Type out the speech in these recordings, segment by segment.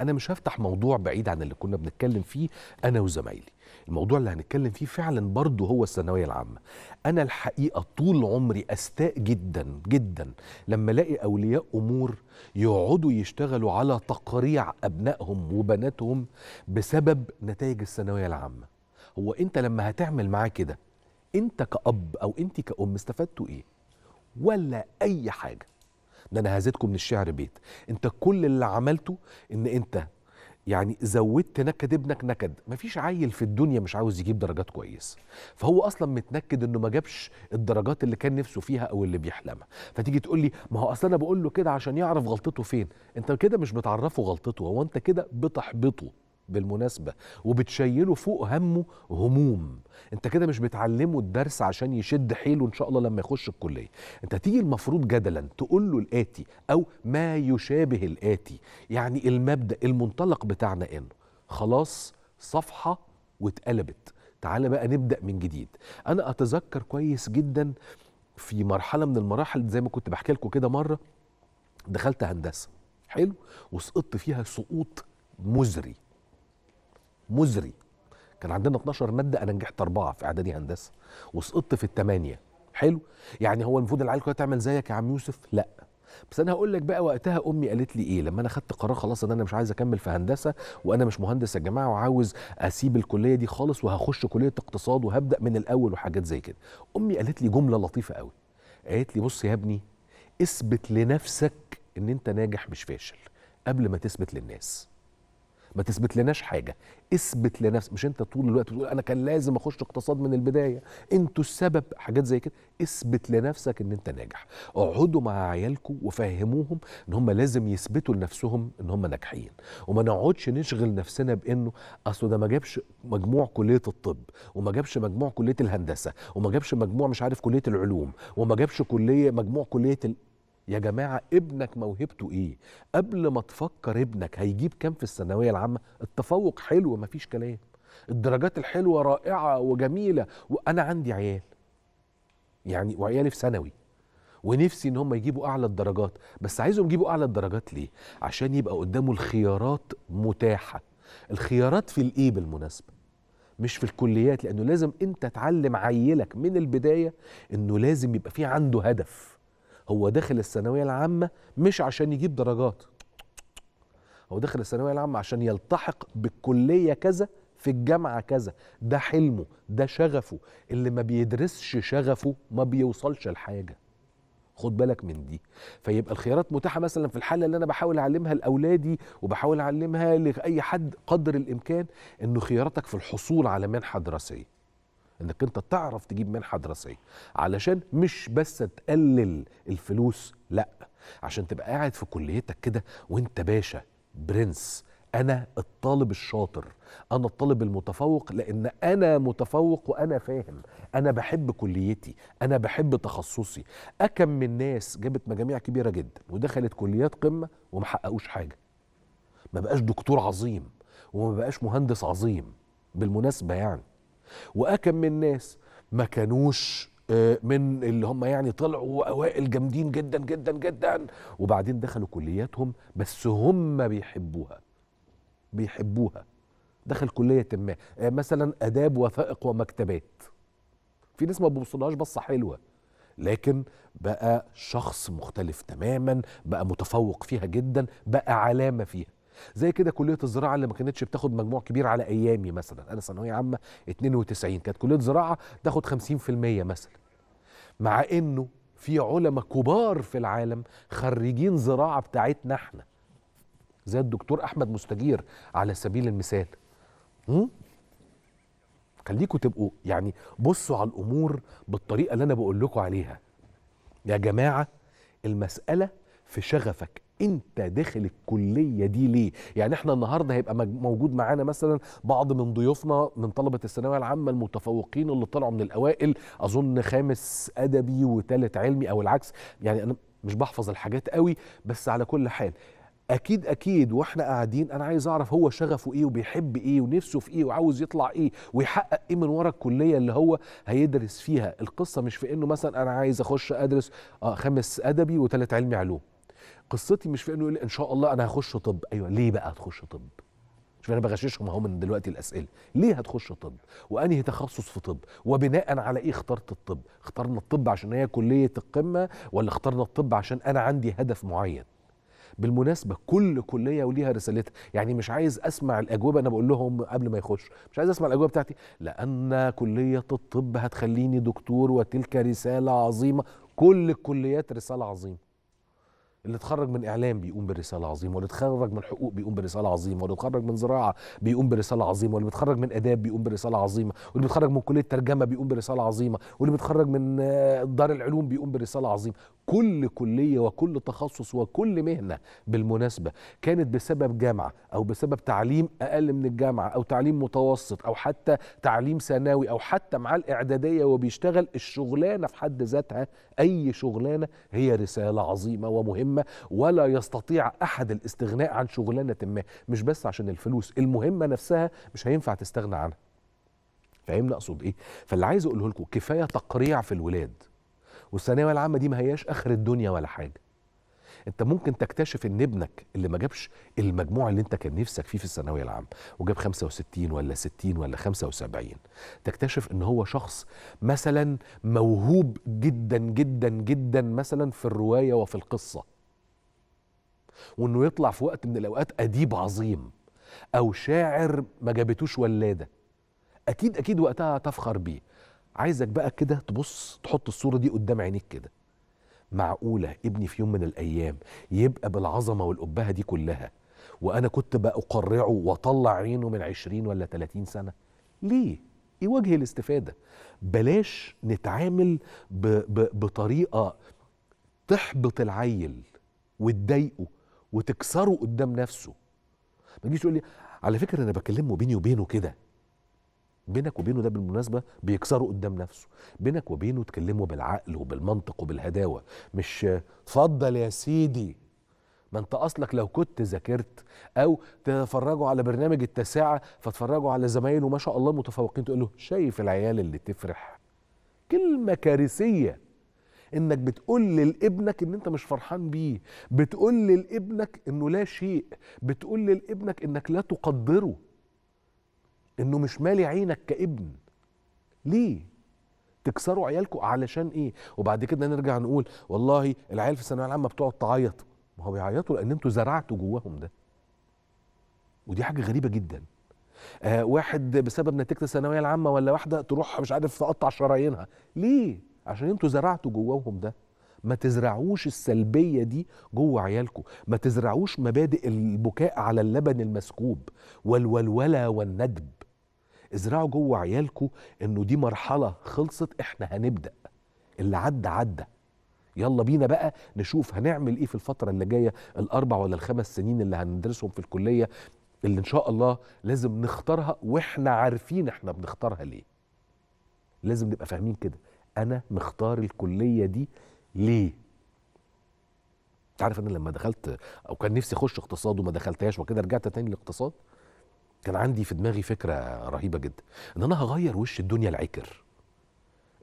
انا مش هفتح موضوع بعيد عن اللي كنا بنتكلم فيه انا وزمايلي الموضوع اللي هنتكلم فيه فعلا برضه هو الثانويه العامه انا الحقيقه طول عمري استاء جدا جدا لما الاقي اولياء امور يقعدوا يشتغلوا على تقريع ابنائهم وبناتهم بسبب نتائج الثانويه العامه هو انت لما هتعمل معاه كده انت كاب او انت كام استفدتوا ايه ولا اي حاجه ده انا هزيدكم من الشعر بيت انت كل اللي عملته ان انت يعني زودت نكد ابنك نكد مفيش عيل في الدنيا مش عاوز يجيب درجات كويسه فهو اصلا متنكد انه ما جابش الدرجات اللي كان نفسه فيها او اللي بيحلمها فتيجي تقول لي ما هو اصلا انا بقول له كده عشان يعرف غلطته فين انت كده مش بتعرفه غلطته هو انت كده بتحبطه بالمناسبة وبتشيله فوق همه هموم انت كده مش بتعلمه الدرس عشان يشد حيله ان شاء الله لما يخش الكلية انت تيجي المفروض جدلا تقول له الآتي او ما يشابه الآتي يعني المبدأ المنطلق بتاعنا انه خلاص صفحة واتقلبت تعالى بقى نبدأ من جديد انا اتذكر كويس جدا في مرحلة من المراحل زي ما كنت بحكي لكم كده مرة دخلت هندسة حلو وسقطت فيها سقوط مزري مزري كان عندنا 12 ماده انا نجحت اربعه في اعدادي هندسه وسقطت في الثمانيه حلو يعني هو المفروض العيال كلها تعمل زيك يا عم يوسف لا بس انا هقول لك بقى وقتها امي قالت لي ايه لما انا خدت قرار خلاص ان انا مش عايز اكمل في هندسه وانا مش مهندس يا جماعه وعاوز اسيب الكليه دي خالص وهخش كليه اقتصاد وهبدا من الاول وحاجات زي كده امي قالت لي جمله لطيفه قوي قالت لي بص يا ابني اثبت لنفسك ان انت ناجح مش فاشل قبل ما تثبت للناس ما تثبت لناش حاجه اثبت لنفسك مش انت طول الوقت بتقول انا كان لازم اخش اقتصاد من البدايه انتوا السبب حاجات زي كده اثبت لنفسك ان انت ناجح اقعدوا مع عيالكم وفهموهم ان هم لازم يثبتوا لنفسهم ان هم ناجحين وما نقعدش نشغل نفسنا بانه اصل ده ما جابش مجموع كليه الطب وما جابش مجموع كليه الهندسه وما جابش مجموع مش عارف كليه العلوم وما جابش كليه مجموع كليه ال... يا جماعه ابنك موهبته ايه قبل ما تفكر ابنك هيجيب كام في الثانويه العامه التفوق حلو مفيش كلام الدرجات الحلوه رائعه وجميله وانا عندي عيال يعني وعيالي في ثانوي ونفسي ان هم يجيبوا اعلى الدرجات بس عايزهم يجيبوا اعلى الدرجات ليه عشان يبقى قدامه الخيارات متاحه الخيارات في الايه بالمناسبه مش في الكليات لانه لازم انت تعلم عيلك من البدايه انه لازم يبقى في عنده هدف هو داخل الثانويه العامه مش عشان يجيب درجات هو داخل الثانويه العامه عشان يلتحق بالكليه كذا في الجامعه كذا ده حلمه ده شغفه اللي ما بيدرسش شغفه ما بيوصلش لحاجه خد بالك من دي فيبقى الخيارات متاحه مثلا في الحاله اللي انا بحاول اعلمها لاولادي وبحاول اعلمها لاي حد قدر الامكان انه خياراتك في الحصول على منحه دراسيه انك انت تعرف تجيب منحه دراسيه علشان مش بس تقلل الفلوس لا عشان تبقى قاعد في كليتك كده وانت باشا برنس انا الطالب الشاطر انا الطالب المتفوق لان انا متفوق وانا فاهم انا بحب كليتي انا بحب تخصصي اكم من ناس جابت مجاميع كبيره جدا ودخلت كليات قمه وما حققوش حاجه ما بقاش دكتور عظيم وما بقاش مهندس عظيم بالمناسبه يعني واكم من ناس ما كانوش آه، من اللي هم يعني طلعوا اوائل جامدين جدا جدا جدا وبعدين دخلوا كلياتهم بس هم بيحبوها بيحبوها دخل كليه ما آه، مثلا اداب وثائق ومكتبات في ناس ما بيبصلهاش بصه حلوه لكن بقى شخص مختلف تماما بقى متفوق فيها جدا بقى علامه فيها زي كده كليه الزراعه اللي ما كانتش بتاخد مجموع كبير على ايامي مثلا انا ثانويه عامه 92 كانت كليه زراعه تاخد 50% مثلا مع انه في علماء كبار في العالم خريجين زراعه بتاعتنا احنا زي الدكتور احمد مستجير على سبيل المثال امم خليكم تبقوا يعني بصوا على الامور بالطريقه اللي انا بقول لكم عليها يا جماعه المساله في شغفك انت داخل الكليه دي ليه يعني احنا النهارده هيبقى موجود معانا مثلا بعض من ضيوفنا من طلبه الثانويه العامه المتفوقين اللي طلعوا من الاوائل اظن خامس ادبي وثالث علمي او العكس يعني انا مش بحفظ الحاجات قوي بس على كل حال اكيد اكيد واحنا قاعدين انا عايز اعرف هو شغفه ايه وبيحب ايه ونفسه في ايه وعاوز يطلع ايه ويحقق ايه من ورا الكليه اللي هو هيدرس فيها القصه مش في انه مثلا انا عايز اخش ادرس آه، خمس ادبي وثالث علمي علوم قصتي مش في انه يقول ان شاء الله انا هخش طب ايوه ليه بقى هتخش طب شوف انا بغششهم اهو من دلوقتي الاسئله ليه هتخش طب وانهي تخصص في طب وبناء على ايه اخترت الطب اخترنا الطب عشان هي كليه القمه ولا اخترنا الطب عشان انا عندي هدف معين بالمناسبة كل كلية وليها رسالتها يعني مش عايز أسمع الأجوبة أنا بقول لهم قبل ما يخش مش عايز أسمع الأجوبة بتاعتي لأن كلية الطب هتخليني دكتور وتلك رسالة عظيمة كل الكليات رسالة عظيمة اللي اتخرج من اعلام بيقوم برساله عظيمه واللي اتخرج من حقوق بيقوم برساله عظيمه واللي اتخرج من زراعه بيقوم برساله عظيمه واللي بيتخرج من اداب بيقوم برساله عظيمه واللي بيتخرج من كليه ترجمه بيقوم برساله عظيمه واللي بيتخرج من آه، دار العلوم بيقوم برساله عظيمه كل كليه وكل تخصص وكل مهنه بالمناسبه كانت بسبب جامعه او بسبب تعليم اقل من الجامعه او تعليم متوسط او حتى تعليم ثانوي او حتى مع الاعداديه وبيشتغل الشغلانه في حد ذاتها اي شغلانه هي رساله عظيمه ومهمه مهمه ولا يستطيع احد الاستغناء عن شغلانه ما مش بس عشان الفلوس المهمه نفسها مش هينفع تستغنى عنها فاهمني اقصد ايه فاللي عايز اقوله لكم كفايه تقريع في الولاد والثانويه العامه دي ما هياش اخر الدنيا ولا حاجه انت ممكن تكتشف ان ابنك اللي ما جابش المجموع اللي انت كان نفسك فيه في الثانويه العامه وجاب 65 ولا 60 ولا 75 تكتشف ان هو شخص مثلا موهوب جدا جدا جدا مثلا في الروايه وفي القصه وانه يطلع في وقت من الاوقات اديب عظيم او شاعر ما جابتوش ولاده اكيد اكيد وقتها تفخر بيه عايزك بقى كده تبص تحط الصوره دي قدام عينيك كده معقوله ابني في يوم من الايام يبقى بالعظمه والابهه دي كلها وانا كنت بقى اقرعه واطلع عينه من 20 ولا 30 سنه ليه ايه وجه الاستفاده بلاش نتعامل بـ بـ بطريقه تحبط العيل وتضايقه وتكسره قدام نفسه ما تجيش تقول لي على فكره انا بكلمه بيني وبينه كده بينك وبينه ده بالمناسبه بيكسره قدام نفسه بينك وبينه تكلمه بالعقل وبالمنطق وبالهداوه مش اتفضل يا سيدي ما انت اصلك لو كنت ذاكرت او تفرجوا على برنامج التاسعه فتفرجوا على زمايله ما شاء الله متفوقين تقول له شايف العيال اللي تفرح كلمه كارثيه انك بتقول لابنك ان انت مش فرحان بيه بتقول لابنك انه لا شيء بتقول لابنك انك لا تقدره انه مش مالي عينك كابن ليه تكسروا عيالكم علشان ايه وبعد كده نرجع نقول والله العيال في الثانويه العامه بتقعد تعيط ما هو بيعيطوا لان انتوا زرعتوا جواهم ده ودي حاجه غريبه جدا آه واحد بسبب نتيجه الثانويه العامه ولا واحده تروح مش عارف تقطع شرايينها ليه عشان انتوا زرعتوا جواهم ده ما تزرعوش السلبيه دي جوه عيالكم ما تزرعوش مبادئ البكاء على اللبن المسكوب والولوله والندب ازرعوا جوه عيالكم انه دي مرحله خلصت احنا هنبدا اللي عدى عدى يلا بينا بقى نشوف هنعمل ايه في الفتره اللي جايه الاربع ولا الخمس سنين اللي هندرسهم في الكليه اللي ان شاء الله لازم نختارها واحنا عارفين احنا بنختارها ليه لازم نبقى فاهمين كده انا مختار الكليه دي ليه انت عارف انا لما دخلت او كان نفسي اخش اقتصاد وما دخلتهاش وكده رجعت تاني للاقتصاد كان عندي في دماغي فكره رهيبه جدا ان انا هغير وش الدنيا العكر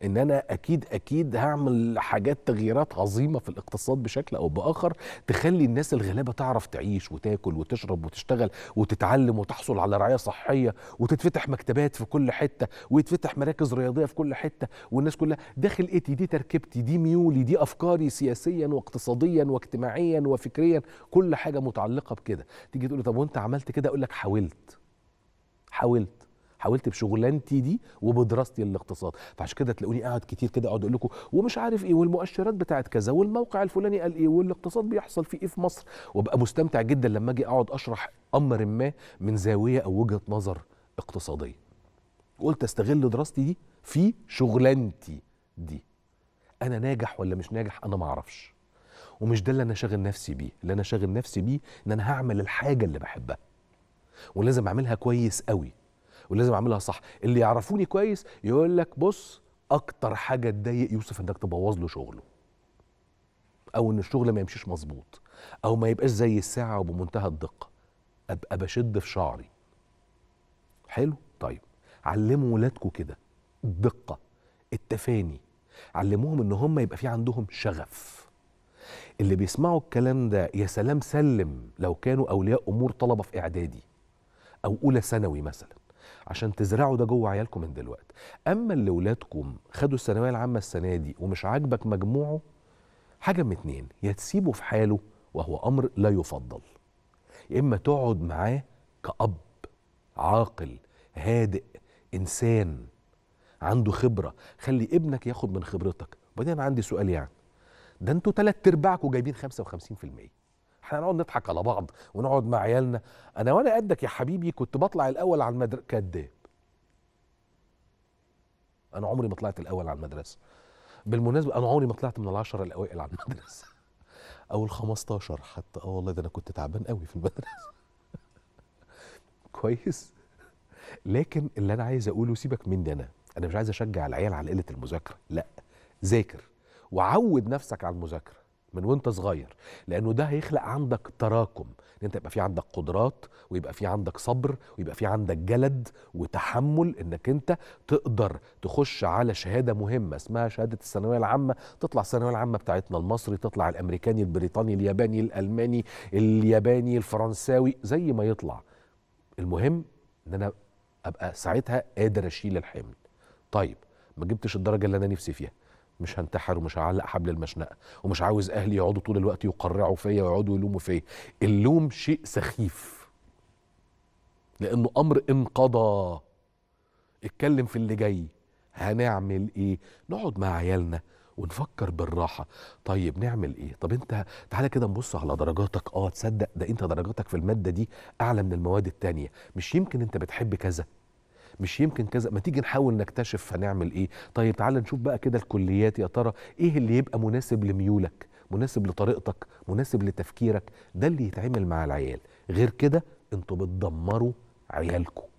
ان انا اكيد اكيد هعمل حاجات تغييرات عظيمه في الاقتصاد بشكل او باخر تخلي الناس الغلابه تعرف تعيش وتاكل وتشرب وتشتغل وتتعلم وتحصل على رعايه صحيه وتتفتح مكتبات في كل حته ويتفتح مراكز رياضيه في كل حته والناس كلها ده إيه؟ خلقتي دي تركيبتي دي ميولي دي افكاري سياسيا واقتصاديا واجتماعيا وفكريا كل حاجه متعلقه بكده تيجي تقول طب وانت عملت كده اقول لك حاولت حاولت حاولت بشغلانتي دي وبدراستي الاقتصاد فعشان كده تلاقوني قاعد كتير كده اقعد اقول لكم ومش عارف ايه والمؤشرات بتاعت كذا والموقع الفلاني قال ايه والاقتصاد بيحصل فيه ايه في مصر وابقى مستمتع جدا لما اجي اقعد اشرح امر ما من زاويه او وجهه نظر اقتصاديه قلت استغل دراستي دي في شغلانتي دي انا ناجح ولا مش ناجح انا ما اعرفش ومش ده اللي انا شاغل نفسي بيه اللي انا شاغل نفسي بيه ان انا هعمل الحاجه اللي بحبها ولازم اعملها كويس قوي ولازم اعملها صح اللي يعرفوني كويس يقول لك بص اكتر حاجه تضايق يوسف انك تبوظ له شغله او ان الشغل ما يمشيش مظبوط او ما يبقاش زي الساعه وبمنتهى الدقه ابقى بشد في شعري حلو طيب علموا ولادكم كده الدقه التفاني علموهم ان هم يبقى في عندهم شغف اللي بيسمعوا الكلام ده يا سلام سلم لو كانوا اولياء امور طلبه في اعدادي او اولى ثانوي مثلا عشان تزرعوا ده جوه عيالكم من دلوقتي اما اللي ولادكم خدوا الثانويه العامه السنه دي ومش عاجبك مجموعه حاجه من اتنين يا تسيبه في حاله وهو امر لا يفضل يا اما تقعد معاه كاب عاقل هادئ انسان عنده خبره خلي ابنك ياخد من خبرتك وبعدين عندي سؤال يعني ده انتوا تلات ارباعكم جايبين 55% احنا هنقعد نضحك على بعض ونقعد مع عيالنا انا وانا قدك يا حبيبي كنت بطلع الاول على المدرسه كداب انا عمري ما طلعت الاول على المدرسه بالمناسبه انا عمري ما طلعت من العشره الاوائل على المدرسه او ال 15 حتى اه والله ده انا كنت تعبان قوي في المدرسه كويس لكن اللي انا عايز اقوله سيبك مني انا انا مش عايز اشجع العيال على قله المذاكره لا ذاكر وعود نفسك على المذاكره من وانت صغير لانه ده هيخلق عندك تراكم ان انت يبقى في عندك قدرات ويبقى في عندك صبر ويبقى في عندك جلد وتحمل انك انت تقدر تخش على شهاده مهمه اسمها شهاده الثانويه العامه تطلع الثانويه العامه بتاعتنا المصري تطلع الامريكاني البريطاني الياباني الالماني الياباني الفرنساوي زي ما يطلع المهم ان انا ابقى ساعتها قادر اشيل الحمل طيب ما جبتش الدرجه اللي انا نفسي فيها مش هنتحر ومش هعلق حبل المشنقه ومش عاوز اهلي يقعدوا طول الوقت يقرعوا فيا ويقعدوا يلوموا فيا اللوم شيء سخيف لانه امر انقضى اتكلم في اللي جاي هنعمل ايه نقعد مع عيالنا ونفكر بالراحة طيب نعمل ايه طب انت تعالى كده نبص على درجاتك اه تصدق ده انت درجاتك في المادة دي اعلى من المواد التانية مش يمكن انت بتحب كذا مش يمكن كذا ما تيجي نحاول نكتشف هنعمل ايه طيب تعال نشوف بقى كده الكليات يا ترى ايه اللي يبقى مناسب لميولك مناسب لطريقتك مناسب لتفكيرك ده اللي يتعمل مع العيال غير كده انتوا بتدمروا عيالكم